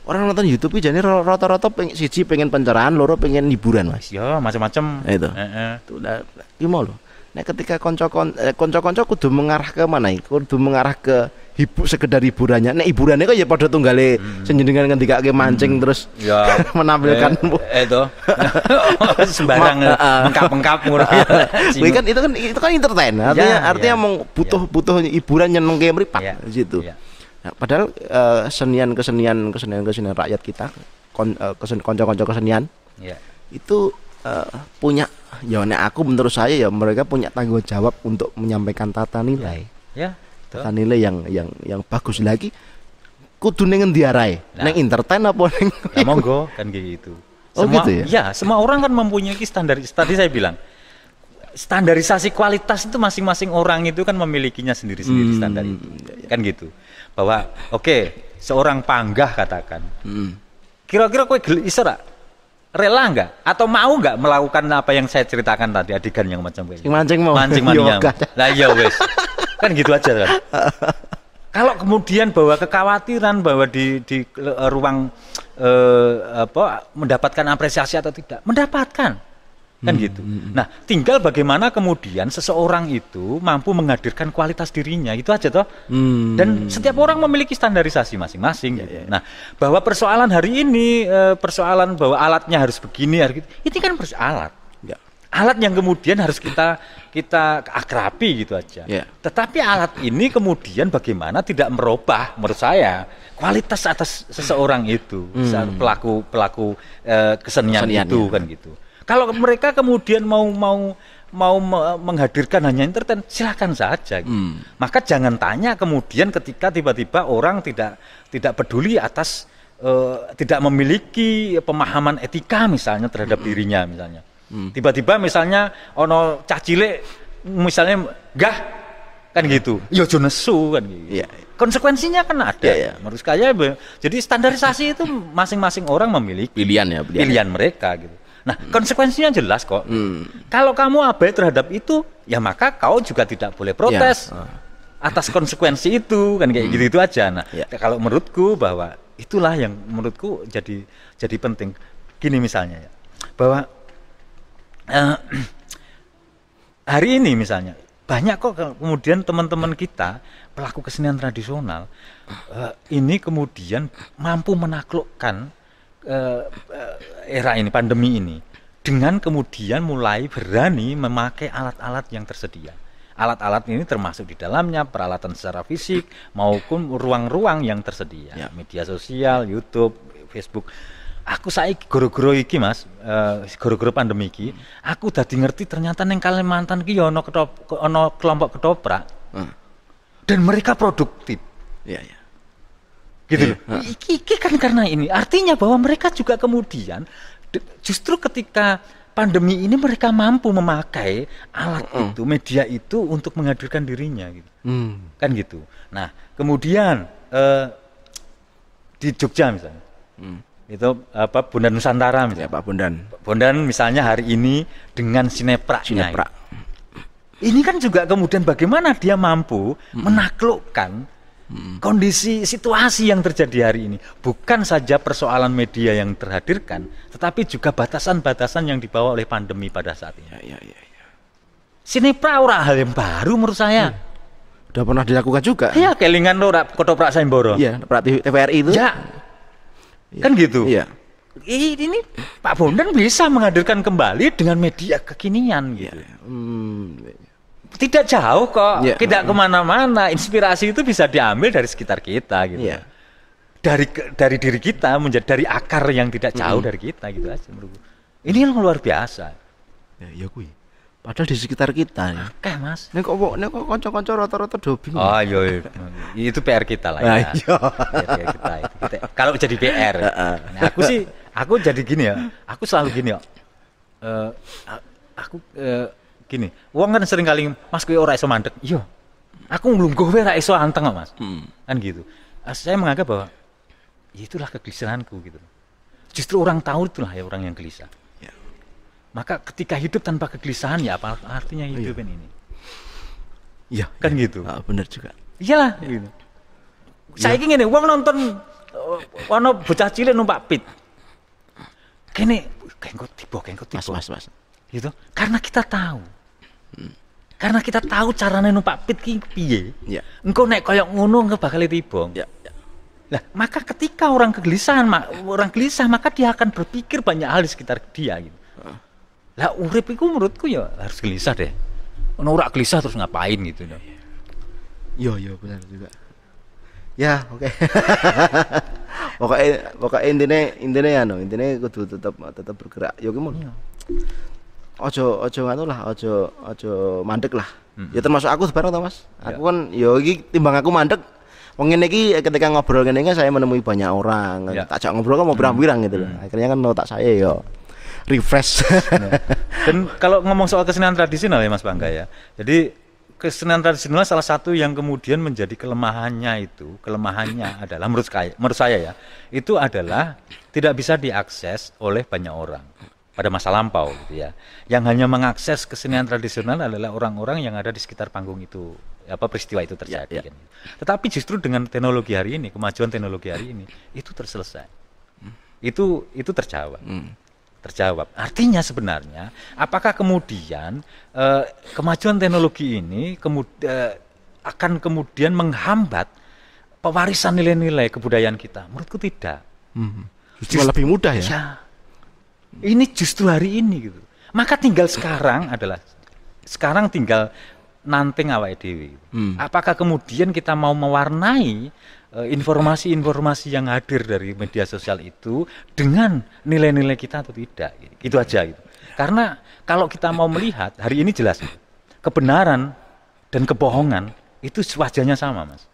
A: orang nonton YouTube jadi rata-rata pengen siji pengen pencerahan loro pengen hiburan mas
B: ya macam-macam nah, itu Heeh.
A: Eh. itu udah gimana loh nah ketika konco konco konco kudu mengarah ke mana kudu mengarah ke hibu sekedar hiburannya nek hiburannya kok ya pada tunggale hmm. senjenengan ketika ke mancing hmm. terus ya. menampilkan eh, itu eh, sembarang lengkap eh, murah ngono ya. kan itu kan itu kan entertain ya, artinya ya, artinya ya. mau butuh ya. butuh hiburan yang nengke meripat ya. gitu ya. Nah, padahal uh, kesenian kesenian kesenian kesenian rakyat kita kon, uh, kesen, konco-konco kesenian ya. itu uh, punya ya aku menurut saya ya mereka punya tanggung jawab untuk menyampaikan tata nilai
B: ya, ya tekan
A: nilai yang yang yang bagus lagi kudu ning endi arae? Nah. Ning entertain apa ning nah, monggo
B: kan gitu. Oh semua, gitu ya? ya? semua orang kan mempunyai standar tadi saya bilang standarisasi kualitas itu masing-masing orang itu kan memilikinya sendiri-sendiri hmm, standar itu. Iya, iya. Kan gitu. Bahwa oke, okay, seorang panggah katakan. Hmm. Kira-kira kowe iso rela nggak atau mau nggak melakukan apa yang saya ceritakan tadi adegan yang macam kayak
A: mancing mau mancing mancing kan.
B: lah ya wes kan gitu aja kan kalau kemudian bahwa kekhawatiran bahwa di di uh, ruang uh, apa mendapatkan apresiasi atau tidak mendapatkan kan hmm, gitu. Hmm, hmm. Nah, tinggal bagaimana kemudian seseorang itu mampu menghadirkan kualitas dirinya itu aja toh. Hmm. Dan setiap orang memiliki standarisasi masing-masing. ya, gitu. Nah, bahwa persoalan hari ini eh, persoalan bahwa alatnya harus begini, harus gitu, itu kan persoalan alat yang kemudian harus kita kita akrabi gitu aja. Yeah. Tetapi alat ini kemudian bagaimana tidak merubah menurut saya kualitas atas seseorang itu hmm. pelaku pelaku eh, kesenian, kesenian itu ya. kan gitu. Kalau mereka kemudian mau mau mau menghadirkan hanya entertain silahkan saja gitu. hmm. maka jangan tanya kemudian ketika tiba-tiba orang tidak tidak peduli atas uh, tidak memiliki pemahaman etika misalnya terhadap hmm. dirinya misalnya Hmm. Tiba-tiba hmm. misalnya ono cah cilik misalnya gah kan gitu. Yo ya, ya. Ya, nesu kan gitu. Yeah. Konsekuensinya kan ada. Yeah, yeah. Menurut saya jadi standarisasi itu masing-masing orang memiliki pilihan ya, pilihan, pilihan ya. mereka gitu. Nah, hmm. konsekuensinya jelas kok. Hmm. Kalau kamu abai terhadap itu, ya maka kau juga tidak boleh protes yeah. atas konsekuensi itu kan kayak hmm. gitu itu aja. Nah, ya. kalau menurutku bahwa itulah yang menurutku jadi jadi penting. Gini misalnya ya, bahwa Eh, hari ini misalnya banyak kok kemudian teman-teman kita pelaku kesenian tradisional uh, ini kemudian mampu menaklukkan uh, era ini pandemi ini dengan kemudian mulai berani memakai alat-alat yang tersedia. Alat-alat ini termasuk di dalamnya peralatan secara fisik maupun ruang-ruang yang tersedia, ya. media sosial, YouTube, Facebook aku saiki goro-goro iki Mas, eh, goro-goro guru pandemi iki, aku udah ngerti ternyata neng Kalimantan ki ono ya ketop ono kelompok ketoprak. Hmm. Dan mereka produktif. Iya, iya. Gitu iya, loh. Iki, iki kan karena ini. Artinya bahwa mereka juga kemudian justru ketika pandemi ini mereka mampu memakai alat hmm. itu, media itu untuk menghadirkan dirinya gitu. hmm. Kan gitu. Nah, kemudian uh, di Jogja misalnya. hmm itu apa Bunda Nusantara misalnya. Ya, Pak bundan. Bundan misalnya hari ini dengan sinepra. Sineprak. Ini kan juga kemudian bagaimana dia mampu mm menaklukkan mm kondisi situasi yang terjadi hari ini. Bukan saja persoalan media yang terhadirkan, tetapi juga batasan-batasan yang dibawa oleh pandemi pada saat ini. Ya, ya, ya, ya. Sinepra ora hal yang
A: baru menurut saya. Hmm. Udah pernah dilakukan juga. Iya,
B: kelingan lo kodoprak Saimboro. Iya, TVRI itu. Ya, Iya. kan gitu iya ini Pak Bondan bisa menghadirkan kembali dengan media kekinian iya. gitu. Ya. Hmm. Tidak jauh kok, ya. tidak hmm. kemana-mana. Inspirasi itu bisa diambil dari sekitar kita gitu. Ya. Dari dari diri kita menjadi dari akar yang tidak jauh hmm. dari kita gitu aja Ini yang luar biasa. Ya, ya kuy padahal di sekitar kita ya.
A: Oke, Mas. Nek kok nek kok kanca-kanca rata-rata do bingung. Oh,
B: iya. iya. itu PR kita lah ya. Ah, iya. iya kita kalau jadi PR. Nah, aku sih aku jadi gini ya. Aku selalu gini ya. Uh, aku uh, gini, Uang kan sering kali Mas kowe ora iso mandek. Iya. Aku nglungguh kowe ora iso anteng Mas. Hmm. Kan gitu. Saya menganggap bahwa ya itulah kegelisahanku gitu. Justru orang tahu itulah ya orang yang gelisah. Maka ketika hidup tanpa kegelisahan ya apa artinya hidup oh, iya. ini? Iya. Kan iya. gitu. Ah, bener juga. Iyalah iya. gitu. iya. Saya ingin nih, uang nonton wano eh, bocah cilik numpak pit. Kene kengkot tiba, kengkot tiba. Mas, mas, mas. Gitu. Karena kita tahu. Hmm. Karena kita tahu caranya numpak pit ki piye. Ya. Engko naik koyok ngono enggak bakal tiba. Ya. Nah, maka ketika orang kegelisahan, orang gelisah, maka dia akan berpikir banyak hal di sekitar dia gitu lah urip itu menurutku ya harus gelisah deh
A: norak gelisah terus ngapain gitu ya iya iya benar juga ya oke okay. pokoknya pokoknya intinya intinya ya no intinya kudu tetap tetap bergerak yo gimana ojo ojo nganu lah ojo ojo mandek lah mm -hmm. ya termasuk aku sebarang tau mas iya. aku kan yo ya, iki timbang aku mandek Mungkin ini ketika ngobrol ini saya menemui banyak orang, tak iya. tak ngobrol kan mau berang-berang gitu loh. Akhirnya kan mau tak saya yo. Ya refresh.
B: Dan kalau ngomong soal kesenian tradisional ya Mas Bangga ya. Jadi kesenian tradisional salah satu yang kemudian menjadi kelemahannya itu, kelemahannya adalah menurut saya, menurut saya ya, itu adalah tidak bisa diakses oleh banyak orang pada masa lampau gitu ya. Yang hanya mengakses kesenian tradisional adalah orang-orang yang ada di sekitar panggung itu apa peristiwa itu terjadi. Ya, ya. Kan gitu. Tetapi justru dengan teknologi hari ini, kemajuan teknologi hari ini, itu terselesai. Hmm. Itu itu terjawab. Hmm terjawab. Artinya sebenarnya apakah kemudian uh, kemajuan teknologi ini kemud, uh, akan kemudian menghambat pewarisan nilai-nilai kebudayaan kita? Menurutku tidak. Hmm. Justru Just, lebih mudah ya? ya. Ini justru hari ini gitu. Maka tinggal sekarang adalah sekarang tinggal nanti awake dhewe. Hmm. Apakah kemudian kita mau mewarnai Eh, informasi-informasi yang hadir dari media sosial itu dengan nilai-nilai kita atau tidak. Itu aja gitu. Karena kalau kita mau melihat hari ini jelas kebenaran dan kebohongan itu wajahnya sama, Mas.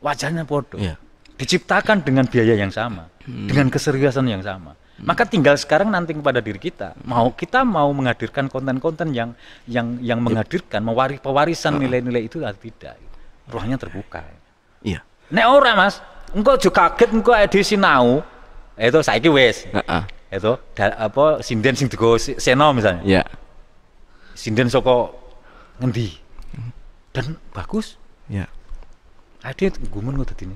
B: Wajahnya bodoh. Yeah. Diciptakan dengan biaya yang sama, hmm. dengan keseriusan yang sama. Maka tinggal sekarang nanti kepada diri kita. Mau kita mau menghadirkan konten-konten yang yang yang iya. menghadirkan mewaris pewarisan nilai-nilai itu atau tidak. Ruangnya terbuka. Iya. Nek ora Mas, engko juga kaget engko edisi sinau, ya Itu saiki wis. Heeh. Uh -uh. Itu apa sinden sing digo seno misalnya. Iya. Yeah. Sinden soko ngendi? Dan bagus. Iya. Yeah. Ade gumun
A: kok dadine.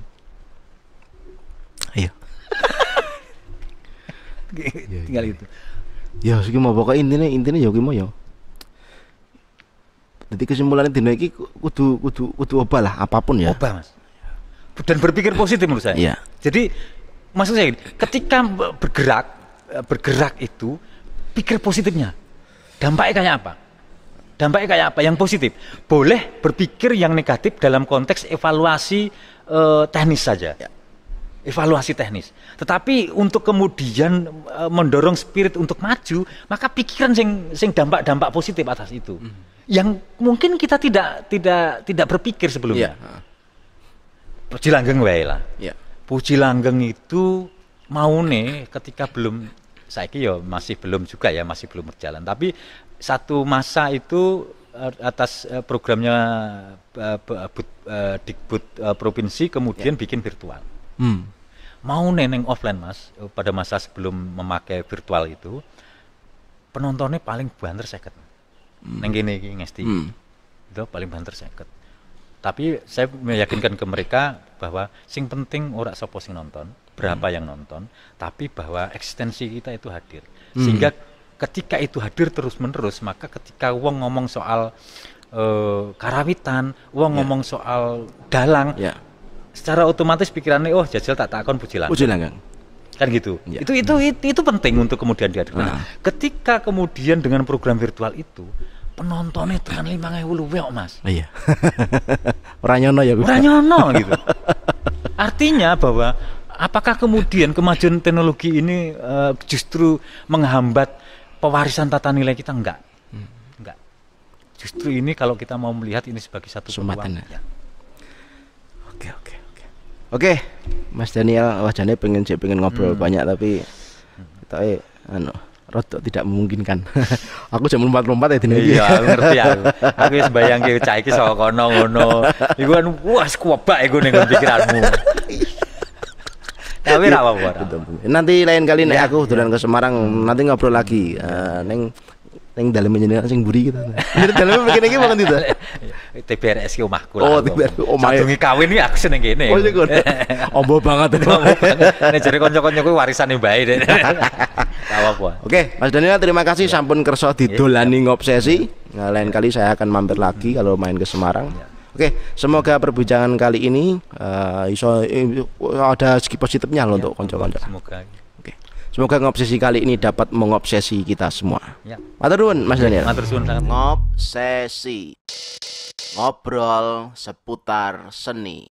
A: Iya. Tinggal itu. Ya, ya segi mau pokoknya intinya intinya ya gimana ya. Jadi kesimpulannya dino iki kudu kudu kudu obah lah apapun ya. Obah, Mas
B: dan berpikir positif menurut saya. Yeah. Jadi maksud saya ketika bergerak e, bergerak itu pikir positifnya. Dampaknya kayak apa? Dampaknya kayak apa? Yang positif. Boleh berpikir yang negatif dalam konteks evaluasi eh, teknis saja. Yeah evaluasi teknis. Tetapi untuk kemudian e, mendorong spirit untuk maju, maka pikiran sing sing dampak-dampak positif atas itu. Mm. Yang mungkin kita tidak tidak tidak berpikir sebelumnya. Yeah. Puji langgeng wae lah. Ya. Puji langgeng itu mau nih ketika belum saya ya masih belum juga ya, masih belum berjalan. Tapi satu masa itu eh, atas eh, programnya uh, Dikbud provinsi kemudian ya. bikin virtual. Hmm. Mau neneng offline mas pada masa sebelum memakai virtual itu penontonnya paling banter seket. Hmm. Neng gini ngesti. Hmm. Itu paling banter seket tapi saya meyakinkan ke mereka bahwa sing penting ora sapa sing nonton berapa hmm. yang nonton tapi bahwa eksistensi kita itu hadir hmm. sehingga ketika itu hadir terus menerus maka ketika wong ngomong soal uh, karawitan wong yeah. ngomong soal dalang yeah. secara otomatis pikirannya oh jajal tak takon bujilan lah kan gitu ya. itu, itu itu itu penting untuk kemudian dihadirkan nah. nah ketika kemudian dengan program virtual itu penontonnya tekan lima ngewu luwe mas iya ranyono ya ranyono gitu artinya bahwa apakah kemudian kemajuan teknologi ini uh, justru menghambat pewarisan tata nilai kita enggak hmm. enggak justru ini kalau kita mau melihat ini sebagai satu Sumatera. ya.
A: oke oke oke oke Mas Daniel wajahnya pengen pengen ngobrol hmm. banyak tapi hmm. kita eh anu rotok tidak memungkinkan. aku jam lompat-lompat iya, ya dene Iya, ngerti aku. Aku wis bayangke cah iki saka kono ngono. Iku kan
B: wah kuwebak iku ning pikiranmu.
A: Tapi apa apa Nanti lain kali ya, aku turun iya. ke Semarang nanti ngobrol lagi. Eh, neng Neng dalam jendela sing buri kita. Gitu. Jadi dalamnya begini iki makan itu.
B: TPRS ke rumahku lah. Oh, TBRS omah. yang kawin ini aku seneng gini. Oh, jago. Ombo banget itu. jadi konco konco kanca warisan yang baik deh. apa.
A: Oke, Mas Daniel terima kasih ya. sampun di didolani ngobsesi. Nah, lain kali saya akan mampir lagi kalau main ke Semarang. Ya. Oke, semoga perbincangan kali ini uh, iso, eh, ada segi positifnya loh ya, untuk konco-konco. Semoga. Semoga ngobsesi kali ini dapat mengobsesi kita semua. Ya. Matur nuwun Mas Daniel. Matur suwun sangat. Ngobsesi. Ngobrol seputar seni.